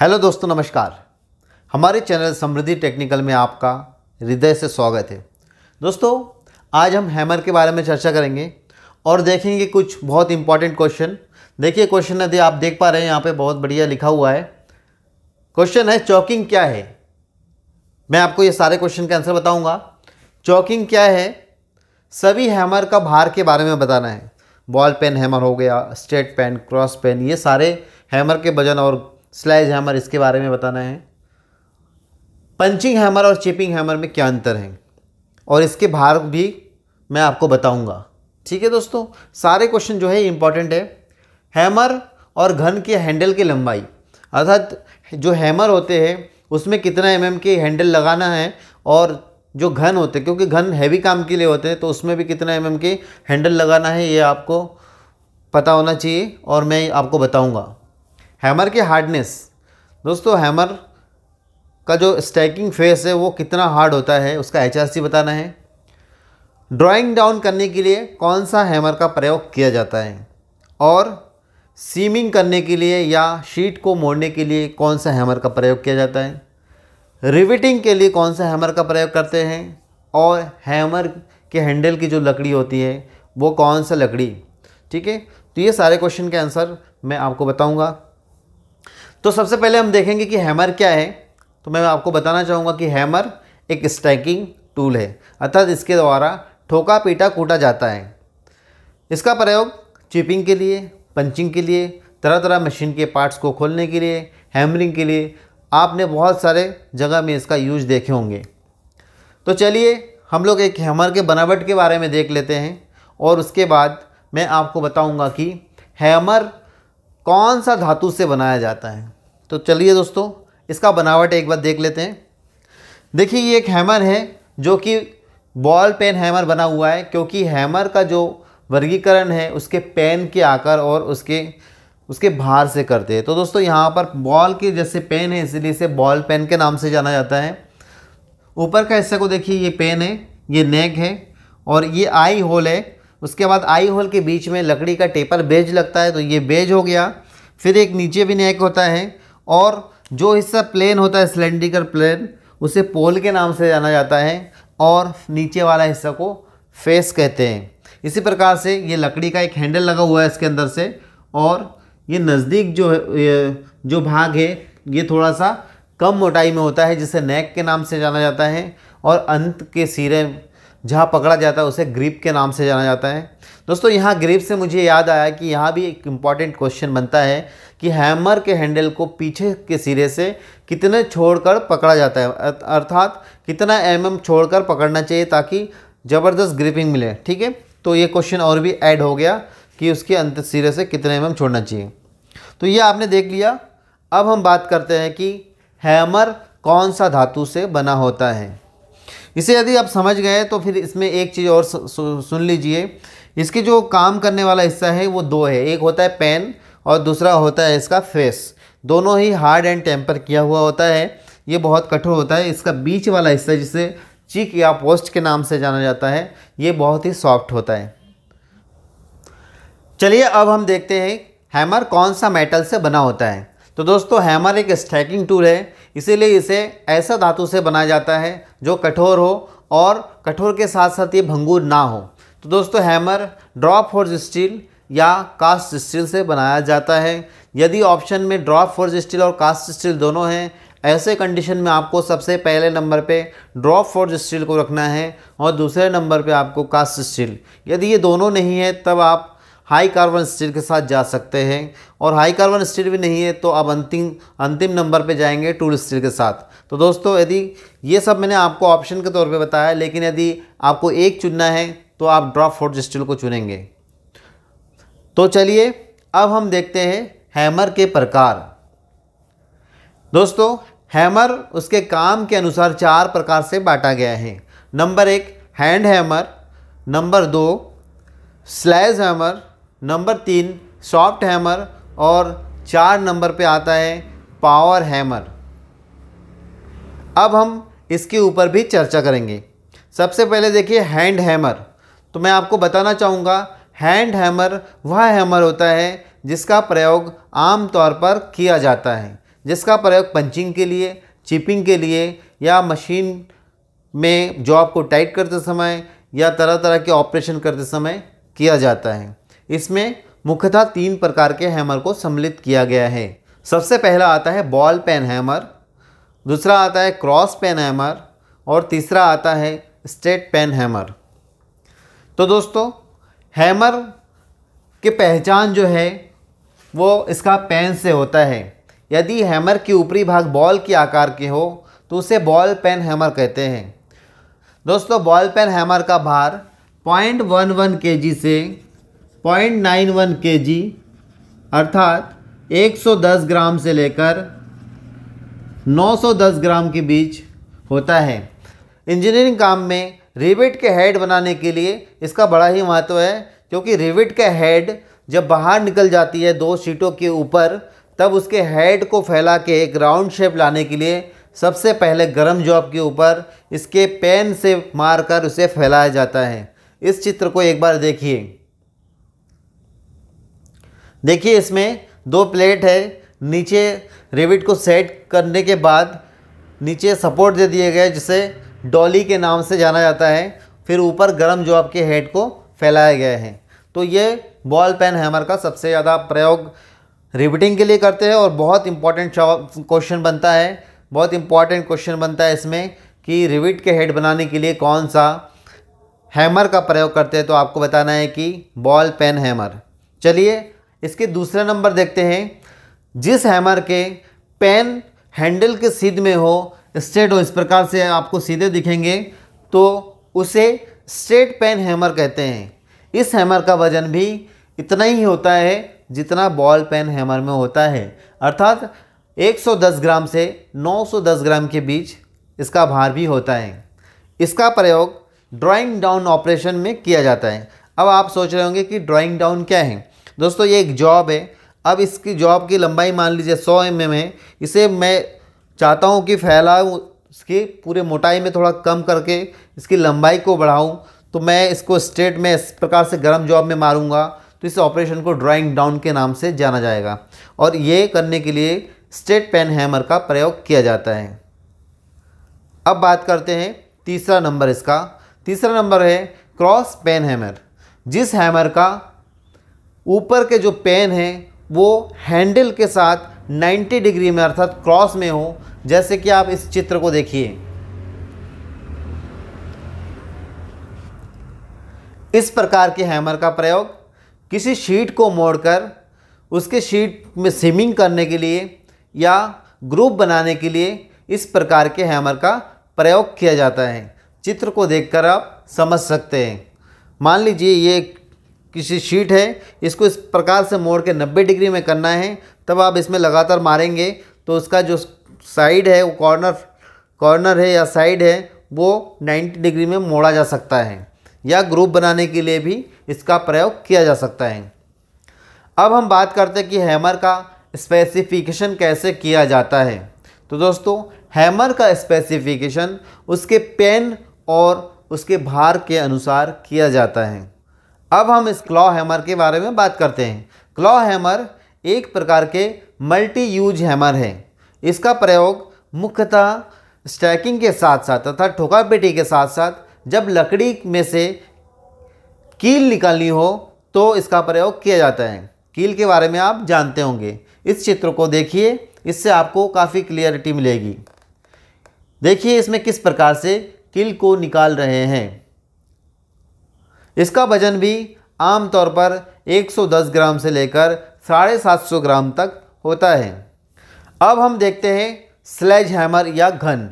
hello दोस्तों नमस्कार हमारे चैनल समृद्धि टेक्निकल में आपका हृदय से स्वागत है दोस्तों आज हम हैमर के बारे में चर्चा करेंगे और देखेंगे कुछ बहुत इंपॉर्टेंट क्वेश्चन देखिए क्वेश्चन यदि आप देख पा रहे हैं यहाँ पे बहुत बढ़िया लिखा हुआ है क्वेश्चन है चौकिंग क्या है मैं आपको ये सारे क्वेश्चन के आंसर बताऊँगा चौकिंग क्या है सभी हैमर का भार के बारे में बताना है बॉल पेन हैमर हो गया स्ट्रेट पेन क्रॉस पेन ये सारे हैमर के वजन और स्लैज हैमर इसके बारे में बताना है पंचिंग हैमर और चिपिंग हैमर में क्या अंतर है और इसके भार भी मैं आपको बताऊंगा ठीक है दोस्तों सारे क्वेश्चन जो है इम्पॉर्टेंट है हैमर और घन के हैंडल की लंबाई अर्थात जो हैमर होते हैं उसमें कितना एम mm के हैंडल लगाना है और जो घन होते हैं क्योंकि घन हैवी काम के लिए होते हैं तो उसमें भी कितना एम mm के हैंडल लगाना है ये आपको पता होना चाहिए और मैं आपको बताऊंगा हैमर की हार्डनेस दोस्तों हैमर का जो स्टैकिंग फेस है वो कितना हार्ड होता है उसका एच बताना है ड्राइंग डाउन करने के लिए कौन सा हैमर का प्रयोग किया जाता है और सीमिंग करने के लिए या शीट को मोड़ने के लिए कौन सा हैमर का प्रयोग किया जाता है रिविटिंग के लिए कौन सा हैमर का प्रयोग करते हैं और हैमर के हैंडल की जो लकड़ी होती है वो कौन सा लकड़ी ठीक है तो ये सारे क्वेश्चन के आंसर मैं आपको बताऊंगा तो सबसे पहले हम देखेंगे कि हैमर क्या है तो मैं आपको बताना चाहूँगा कि हैमर एक स्टैकिंग टूल है अर्थात इसके द्वारा ठोका पीटा कूटा जाता है इसका प्रयोग चिपिंग के लिए पंचिंग के लिए तरह तरह मशीन के पार्ट्स को खोलने के लिए हैमरिंग के लिए आपने बहुत सारे जगह में इसका यूज देखे होंगे तो चलिए हम लोग एक हैमर के बनावट के बारे में देख लेते हैं और उसके बाद मैं आपको बताऊंगा कि हैमर कौन सा धातु से बनाया जाता है तो चलिए दोस्तों इसका बनावट एक बार देख लेते हैं देखिए ये एक हैमर है जो कि बॉल पेन हैमर बना हुआ है क्योंकि हैमर का जो वर्गीकरण है उसके पेन के आकार और उसके उसके भार से करते हैं तो दोस्तों यहाँ पर बॉल के जैसे पेन है इसलिए इसे बॉल पेन के नाम से जाना जाता है ऊपर का हिस्सा को देखिए ये पेन है ये नेक है और ये आई होल है उसके बाद आई होल के बीच में लकड़ी का टेपर बेज लगता है तो ये बेज हो गया फिर एक नीचे भी नेक होता है और जो हिस्सा प्लेन होता है सिलेंड्रिकल प्लेन उसे पोल के नाम से जाना जाता है और नीचे वाला हिस्सा को फेस कहते हैं इसी प्रकार से ये लकड़ी का एक हैंडल लगा हुआ है इसके अंदर से और ये नज़दीक जो है जो भाग है ये थोड़ा सा कम मोटाई में होता है जिसे नेक के नाम से जाना जाता है और अंत के सिरे जहाँ पकड़ा जाता है उसे ग्रिप के नाम से जाना जाता है दोस्तों यहाँ ग्रेप से मुझे याद आया कि यहाँ भी एक इम्पॉर्टेंट क्वेश्चन बनता है कि हैमर के हैंडल को पीछे के सिरे से कितने छोड़कर पकड़ा जाता है अर्थात कितना एम mm एम छोड़ पकड़ना चाहिए ताकि ज़बरदस्त ग्रिपिंग मिले ठीक है तो ये क्वेश्चन और भी ऐड हो गया कि उसके अंत सिरे से कितने एम mm छोड़ना चाहिए तो ये आपने देख लिया अब हम बात करते हैं कि हैमर कौन सा धातु से बना होता है इसे यदि आप समझ गए तो फिर इसमें एक चीज़ और सुन लीजिए इसके जो काम करने वाला हिस्सा है वो दो है एक होता है पेन और दूसरा होता है इसका फेस दोनों ही हार्ड एंड टेम्पर किया हुआ होता है ये बहुत कठोर होता है इसका बीच वाला हिस्सा जिसे चिक या पोस्ट के नाम से जाना जाता है ये बहुत ही सॉफ्ट होता है चलिए अब हम देखते हैं हैमर कौन सा मेटल से बना होता है तो दोस्तों हैमर एक स्ट्रैकिंग टूल है इसीलिए इसे ऐसा धातु से बनाया जाता है जो कठोर हो और कठोर के साथ साथ ये भंगूर ना हो तो दोस्तों हैमर ड्रॉप फोर्ज स्टील या कास्ट स्टील से बनाया जाता है यदि ऑप्शन में ड्रॉप फोर्ज स्टील और कास्ट स्टील दोनों हैं ऐसे कंडीशन में आपको सबसे पहले नंबर पे ड्रॉप फोर्ज स्टील को रखना है और दूसरे नंबर पे आपको कास्ट स्टील यदि ये दोनों नहीं है तब आप हाई कार्बन स्टील के साथ जा सकते हैं और हाई कार्बन स्टील भी नहीं है तो आप अंतिम अंतिम नंबर पे जाएंगे टूल स्टील के साथ तो दोस्तों यदि ये सब मैंने आपको ऑप्शन के तौर पे बताया लेकिन यदि आपको एक चुनना है तो आप ड्रॉप फोर्ज स्टील को चुनेंगे तो चलिए अब हम देखते हैं हैमर के प्रकार दोस्तों हैमर उसके काम के अनुसार चार प्रकार से बांटा गया है नंबर एक हैंड हैमर नंबर दो स्लैज हैमर नंबर तीन सॉफ्ट हैमर और चार नंबर पे आता है पावर हैमर अब हम इसके ऊपर भी चर्चा करेंगे सबसे पहले देखिए हैंड हैमर तो मैं आपको बताना चाहूँगा हैंड हैमर वह हैमर होता है जिसका प्रयोग आम तौर पर किया जाता है जिसका प्रयोग पंचिंग के लिए चिपिंग के लिए या मशीन में जॉब को टाइट करते समय या तरह तरह के ऑपरेशन करते समय किया जाता है इसमें मुख्यतः तीन प्रकार के हैमर को सम्मिलित किया गया है सबसे पहला आता है बॉल पेन हैमर दूसरा आता है क्रॉस पेन हैमर और तीसरा आता है स्टेट पेन हैमर तो दोस्तों हैमर की पहचान जो है वो इसका पेन से होता है यदि हैमर की ऊपरी भाग बॉल के आकार के हो तो उसे बॉल पेन हैमर कहते हैं दोस्तों बॉल पेन हैमर का भार पॉइंट वन वन के जी से पॉइंट नाइन वन के जी अर्थात एक सौ दस ग्राम से लेकर नौ सौ दस ग्राम के बीच होता है इंजीनियरिंग काम में रिविट के हेड बनाने के लिए इसका बड़ा ही महत्व है क्योंकि रिविट के हेड जब बाहर निकल जाती है दो सीटों के ऊपर तब उसके हेड को फैला के एक राउंड शेप लाने के लिए सबसे पहले गर्म जॉब के ऊपर इसके पेन से मारकर उसे फैलाया जाता है इस चित्र को एक बार देखिए देखिए इसमें दो प्लेट है नीचे रेविट को सेट करने के बाद नीचे सपोर्ट दे दिए गए जिसे डॉली के नाम से जाना जाता है फिर ऊपर गर्म जो आपके हेड को फैलाया गया है तो ये बॉल पेन हैमर का सबसे ज़्यादा प्रयोग रिविटिंग के लिए करते हैं और बहुत इंपॉर्टेंट क्वेश्चन बनता है बहुत इंपॉर्टेंट क्वेश्चन बनता है इसमें कि रिविट के हेड बनाने के लिए कौन सा हैमर का प्रयोग करते हैं तो आपको बताना है कि बॉल पेन हैमर चलिए इसके दूसरा नंबर देखते हैं जिस हैमर के पेन हैंडल के सीध में हो स्ट्रेट हो इस प्रकार से आपको सीधे दिखेंगे तो उसे स्ट्रेट पेन हैमर कहते हैं इस हैमर का वजन भी इतना ही होता है जितना बॉल पेन हैमर में होता है अर्थात 110 ग्राम से 910 ग्राम के बीच इसका भार भी होता है इसका प्रयोग ड्राइंग डाउन ऑपरेशन में किया जाता है अब आप सोच रहे होंगे कि ड्राइंग डाउन क्या है दोस्तों ये एक जॉब है अब इसकी जॉब की लंबाई मान लीजिए सौ एम mm है इसे मैं चाहता हूँ कि फैलाऊँ इसकी पूरे मोटाई में थोड़ा कम करके इसकी लंबाई को बढ़ाऊँ तो मैं इसको स्ट्रेट में इस प्रकार से गर्म जॉब में मारूँगा तो इस ऑपरेशन को ड्राइंग डाउन के नाम से जाना जाएगा और ये करने के लिए स्ट्रेट पेन हैमर का प्रयोग किया जाता है अब बात करते हैं तीसरा नंबर इसका तीसरा नंबर है क्रॉस पेन हैमर जिस हैमर का ऊपर के जो पेन हैं वो हैंडल के साथ 90 डिग्री में अर्थात क्रॉस में हो जैसे कि आप इस चित्र को देखिए इस प्रकार के हैमर का प्रयोग किसी शीट को मोड़कर उसके शीट में सिमिंग करने के लिए या ग्रुप बनाने के लिए इस प्रकार के हैमर का प्रयोग किया जाता है चित्र को देखकर आप समझ सकते हैं मान लीजिए ये एक किसी शीट है इसको इस प्रकार से मोड़ के 90 डिग्री में करना है तब आप इसमें लगातार मारेंगे तो उसका जो साइड है वो कॉर्नर कॉर्नर है या साइड है वो 90 डिग्री में मोड़ा जा सकता है या ग्रुप बनाने के लिए भी इसका प्रयोग किया जा सकता है अब हम बात करते हैं कि हैमर का स्पेसिफिकेशन कैसे किया जाता है तो दोस्तों हैमर का स्पेसिफिकेशन उसके पेन और उसके भार के अनुसार किया जाता है अब हम इस क्लॉ हैमर के बारे में बात करते हैं क्लॉ हैमर एक प्रकार के मल्टी यूज हैमर है इसका प्रयोग मुख्यतः स्टैकिंग के साथ साथ अर्थात ठोका पेटी के साथ साथ जब लकड़ी में से कील निकालनी हो तो इसका प्रयोग किया जाता है कील के बारे में आप जानते होंगे इस चित्र को देखिए इससे आपको काफ़ी क्लियरिटी मिलेगी देखिए इसमें किस प्रकार से कील को निकाल रहे हैं इसका वजन भी आम तौर पर 110 ग्राम से लेकर साढ़े सात सौ ग्राम तक होता है अब हम देखते हैं स्लेज हैमर या घन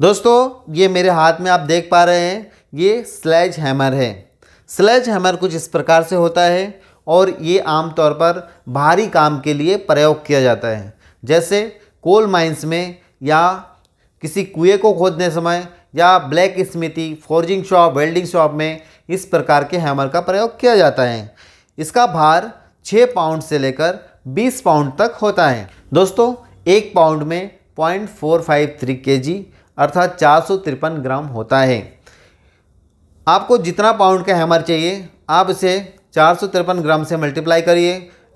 दोस्तों ये मेरे हाथ में आप देख पा रहे हैं ये स्लेज हैमर है स्लेज हैमर कुछ इस प्रकार से होता है और ये आमतौर पर भारी काम के लिए प्रयोग किया जाता है जैसे कोल माइंस में या किसी कुएँ को खोदने समय या blacksmithy forging shop welding shop में इस प्रकार के हैमर का प्रयोग किया जाता है इसका भार छः पाउंड से लेकर बीस पाउंड तक होता है दोस्तों एक पाउंड में पॉइंट फोर फाइव थ्री के जी अर्थात चार सौ तिरपन ग्राम होता है आपको जितना पाउंड का हैमर चाहिए आप इसे चार सौ तिरपन ग्राम से मल्टीप्लाई करिए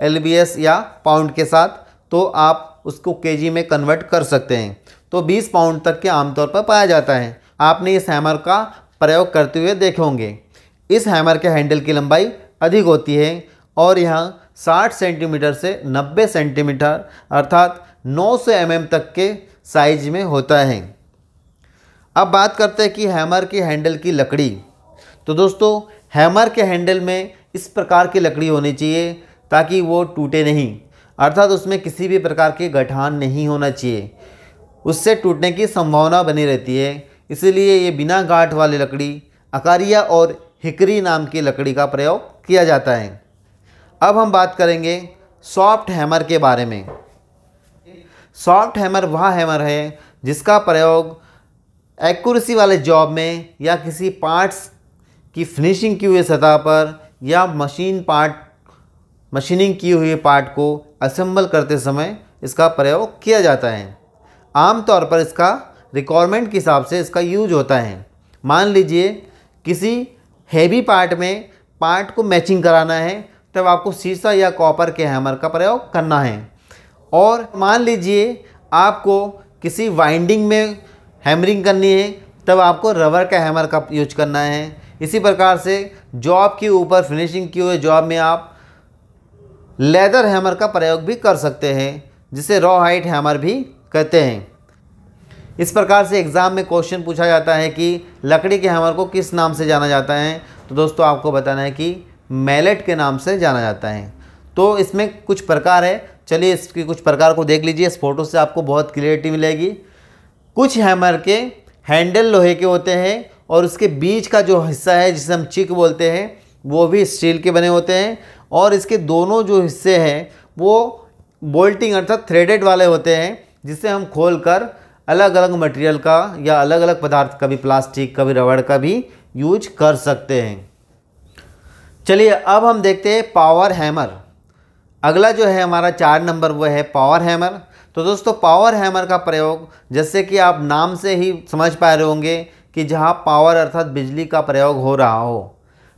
एल या पाउंड के साथ तो आप उसको केजी में कन्वर्ट कर सकते हैं तो 20 पाउंड तक के आमतौर पर पाया जाता है आपने इस हैमर का प्रयोग करते हुए देखे होंगे इस हैमर के हैंडल की लंबाई अधिक होती है और यह 60 सेंटीमीटर से 90 सेंटीमीटर अर्थात 900 सौ mm तक के साइज में होता है अब बात करते हैं कि हैमर की हैंडल की लकड़ी तो दोस्तों हैमर के हैंडल में इस प्रकार की लकड़ी होनी चाहिए ताकि वो टूटे नहीं अर्थात उसमें किसी भी प्रकार के गठान नहीं होना चाहिए उससे टूटने की संभावना बनी रहती है इसीलिए ये बिना गांठ वाली लकड़ी अकारिया और हिकरी नाम की लकड़ी का प्रयोग किया जाता है अब हम बात करेंगे सॉफ्ट हैमर के बारे में सॉफ्ट हैमर वह हैमर है जिसका प्रयोग एक्यूरेसी वाले जॉब में या किसी पार्ट्स की फिनिशिंग की हुई सतह पर या मशीन पार्ट मशीनिंग की हुए पार्ट को असेंबल करते समय इसका प्रयोग किया जाता है आमतौर पर इसका रिक्वायरमेंट के हिसाब से इसका यूज होता है मान लीजिए किसी हैवी पार्ट में पार्ट को मैचिंग कराना है तब आपको शीशा या कॉपर के हैमर का प्रयोग करना है और मान लीजिए आपको किसी वाइंडिंग में हैमरिंग करनी है तब आपको रबर का हैमर का यूज करना है इसी प्रकार से जॉब के ऊपर फिनिशिंग किए हुए जॉब में आप लेदर हैमर का प्रयोग भी कर सकते हैं जिसे रॉ हाइट हैमर भी कहते हैं इस प्रकार से एग्ज़ाम में क्वेश्चन पूछा जाता है कि लकड़ी के हैमर को किस नाम से जाना जाता है तो दोस्तों आपको बताना है कि मैलेट के नाम से जाना जाता है तो इसमें कुछ प्रकार है चलिए इसके कुछ प्रकार को देख लीजिए इस फोटो से आपको बहुत क्लियरिटी मिलेगी कुछ हैमर के हैंडल लोहे के होते हैं और उसके बीच का जो हिस्सा है जिसे हम चिक बोलते हैं वो भी स्टील के बने होते हैं और इसके दोनों जो हिस्से हैं वो बोल्टिंग अर्थात थ्रेडेड वाले होते हैं जिसे हम खोल कर अलग अलग मटेरियल का या अलग अलग पदार्थ कभी प्लास्टिक कभी रबड़ का भी यूज कर सकते हैं चलिए अब हम देखते हैं पावर हैमर अगला जो है हमारा चार नंबर वो है पावर हैमर तो दोस्तों पावर हैमर का प्रयोग जैसे कि आप नाम से ही समझ पा रहे होंगे कि जहाँ पावर अर्थात बिजली का प्रयोग हो रहा हो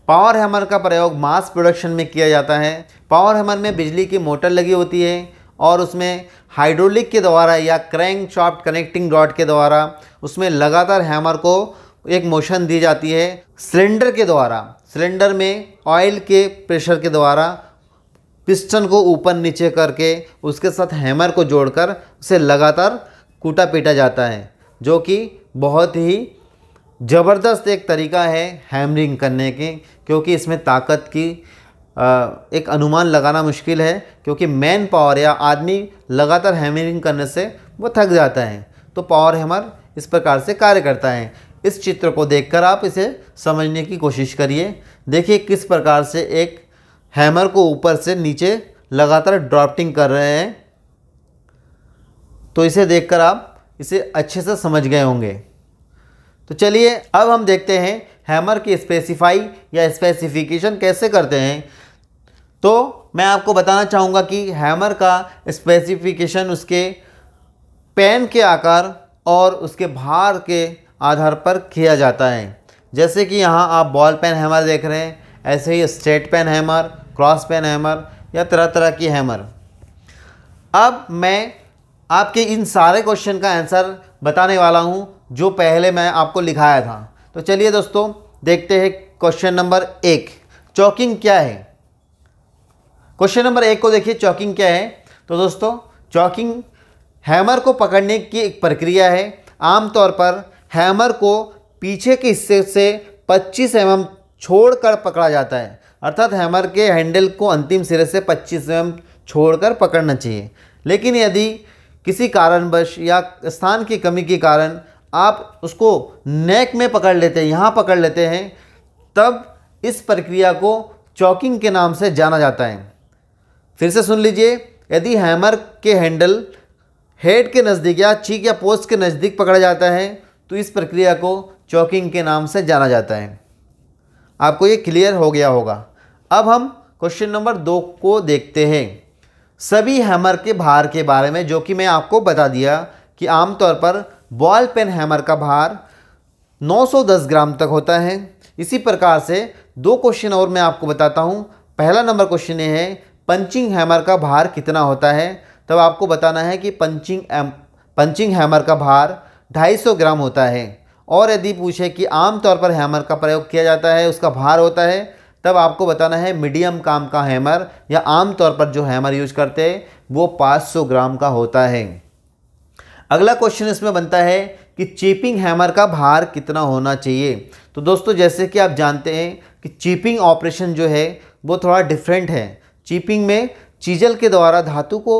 पावर हैमर का प्रयोग मास प्रोडक्शन में किया जाता है पावर हैमर में बिजली की मोटर लगी होती है और उसमें हाइड्रोलिक के द्वारा या क्रैंक चॉप्ट कनेक्टिंग रॉड के द्वारा उसमें लगातार हैमर को एक मोशन दी जाती है सिलेंडर के द्वारा सिलेंडर में ऑयल के प्रेशर के द्वारा पिस्टन को ऊपर नीचे करके उसके साथ हैमर को जोड़कर उसे लगातार कूटा पीटा जाता है जो कि बहुत ही ज़बरदस्त एक तरीका है हैमरिंग करने के क्योंकि इसमें ताकत की एक अनुमान लगाना मुश्किल है क्योंकि मैन पावर या आदमी लगातार हैमरिंग करने से वो थक जाता है तो पावर हैमर इस प्रकार से कार्य करता है इस चित्र को देखकर आप इसे समझने की कोशिश करिए देखिए किस प्रकार से एक हैमर को ऊपर से नीचे लगातार ड्राफ्टिंग कर रहे हैं तो इसे देखकर आप इसे अच्छे से समझ गए होंगे तो चलिए अब हम देखते हैं हैमर की स्पेसिफाई या स्पेसिफिकेशन कैसे करते हैं तो मैं आपको बताना चाहूँगा कि हैमर का स्पेसिफिकेशन उसके पेन के आकार और उसके भार के आधार पर किया जाता है जैसे कि यहाँ आप बॉल पेन हैमर देख रहे हैं ऐसे ही straight pein hammer cross pein hammer या तरह तरह की हैमर अब मैं आपके इन सारे क्वेश्चन का आंसर बताने वाला हूँ जो पहले मैं आपको लिखाया था तो चलिए दोस्तों देखते हैं क्वेश्चन नंबर एक चौकिंग क्या है क्वेश्चन नंबर एक को देखिए चॉकिंग क्या है तो दोस्तों चॉकिंग हैमर को पकड़ने की एक प्रक्रिया है आमतौर पर हैमर को पीछे के हिस्से से 25 एम छोड़कर पकड़ा जाता है अर्थात हैमर के हैंडल को अंतिम सिरे से 25 एम छोड़कर पकड़ना चाहिए लेकिन यदि किसी कारणवश या स्थान की कमी के कारण आप उसको नेक में पकड़ लेते हैं यहाँ पकड़ लेते हैं तब इस प्रक्रिया को चॉकिंग के नाम से जाना जाता है फिर से सुन लीजिए यदि हैमर के हैंडल हेड के नज़दीक या चीक या पोस्ट के नज़दीक पकड़ा जाता है तो इस प्रक्रिया को चौकिंग के नाम से जाना जाता है आपको ये क्लियर हो गया होगा अब हम क्वेश्चन नंबर दो को देखते हैं सभी हैमर के भार के बारे में जो कि मैं आपको बता दिया कि आमतौर पर बॉल पेन हैमर का भार 910 ग्राम तक होता है इसी प्रकार से दो क्वेश्चन और मैं आपको बताता हूँ पहला नंबर क्वेश्चन ये है पंचिंग हैमर का भार कितना होता है तब आपको बताना है कि पंचिंग पंचिंग हैमर का भार 250 ग्राम होता है और यदि पूछे कि आम तौर पर हैमर का प्रयोग किया जाता है उसका भार होता है तब आपको बताना है मीडियम काम का हैमर या आम तौर पर जो हैमर यूज करते हैं वो 500 ग्राम का होता है अगला क्वेश्चन इसमें बनता है कि चीपिंग हैमर का भार कितना होना चाहिए तो दोस्तों जैसे कि आप जानते हैं कि चीपिंग ऑपरेशन जो है वो थोड़ा डिफरेंट है चीपिंग में चीजल के द्वारा धातु को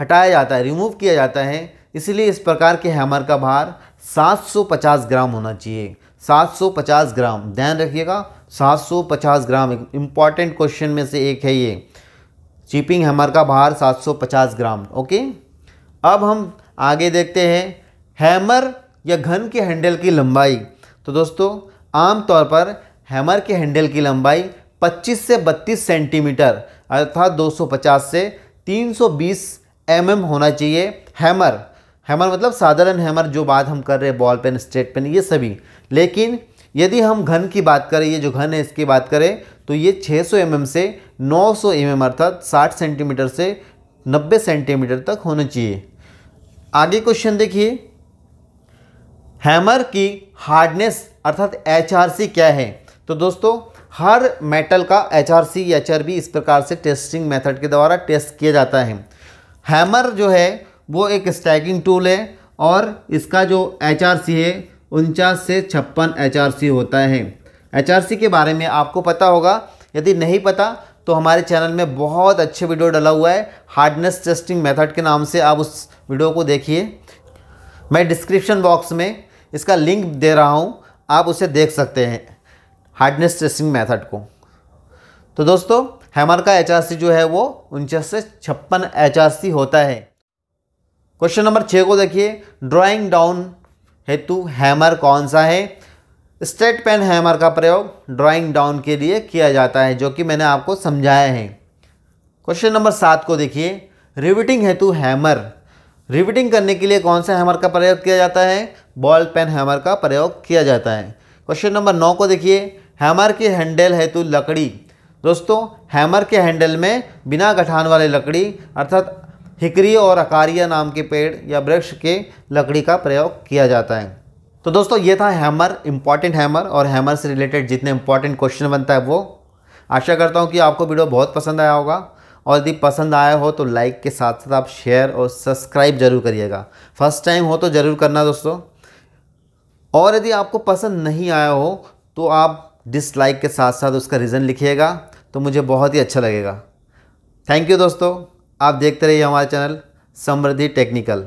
हटाया जाता है रिमूव किया जाता है इसलिए इस प्रकार के हैमर का भार 750 ग्राम होना चाहिए 750 ग्राम ध्यान रखिएगा 750 ग्राम एक इम्पॉर्टेंट क्वेश्चन में से एक है ये चीपिंग हैमर का भार 750 ग्राम ओके अब हम आगे देखते हैं हैमर या घन के हैंडल की लंबाई तो दोस्तों आमतौर पर हैमर के हैंडल की लंबाई 25 से 32 सेंटीमीटर अर्थात 250 से 320 सौ mm होना चाहिए हैमर हैमर मतलब साधारण हैमर जो बात हम कर रहे हैं बॉल पेन स्ट्रेट पेन ये सभी लेकिन यदि हम घन की बात करें ये जो घन है इसकी बात करें तो ये 600 सौ mm से 900 सौ mm अर्थात 60 सेंटीमीटर से 90 सेंटीमीटर तक होना चाहिए आगे क्वेश्चन देखिए हैमर की हार्डनेस अर्थात एच क्या है तो दोस्तों हर मेटल का H R C H R B इस प्रकार से टेस्टिंग मेथड के द्वारा टेस्ट किया जाता है हैमर जो है वो एक स्टैकिंग टूल है और इसका जो एच आर सी है उनचास से छप्पन एच आर सी होता है एच आर सी के बारे में आपको पता होगा यदि नहीं पता तो हमारे चैनल में बहुत अच्छे वीडियो डला हुआ है हार्डनेस टेस्टिंग मेथड के नाम से आप उस वीडियो को देखिए मैं डिस्क्रिप्शन बॉक्स में इसका लिंक दे रहा हूँ आप उसे देख सकते हैं हार्डनेस टेस्टिंग मेथड को तो दोस्तों हैमर का एच जो है वो उनचास से छप्पन एच होता है क्वेश्चन नंबर छः को देखिए ड्राइंग डाउन हेतु हैमर कौन सा है स्ट्रेट पेन हैमर का प्रयोग ड्राइंग डाउन के लिए किया जाता है जो कि मैंने आपको समझाया है क्वेश्चन नंबर सात को देखिए रिविटिंग हेतु हैमर रिविटिंग करने के लिए कौन सा हैमर का प्रयोग किया जाता है बॉल पेन हैमर का प्रयोग किया जाता है क्वेश्चन नंबर नौ को देखिए हैमर के हैंडल है तो लकड़ी दोस्तों हैमर के हैंडल में बिना गठान वाले लकड़ी अर्थात हिकरी और अकारिया नाम के पेड़ या वृक्ष के लकड़ी का प्रयोग किया जाता है तो दोस्तों ये था हैमर इम्पॉर्टेंट हैमर और हैमर से रिलेटेड जितने इम्पॉर्टेंट क्वेश्चन बनता है वो आशा करता हूँ कि आपको वीडियो बहुत पसंद आया होगा और यदि पसंद आया हो तो लाइक के साथ साथ आप शेयर और सब्सक्राइब जरूर करिएगा फर्स्ट टाइम हो तो ज़रूर करना दोस्तों और यदि आपको पसंद नहीं आया हो तो आप डिसलाइक के साथ साथ उसका रीज़न लिखिएगा तो मुझे बहुत ही अच्छा लगेगा थैंक यू दोस्तों आप देखते रहिए हमारा चैनल समृद्धि टेक्निकल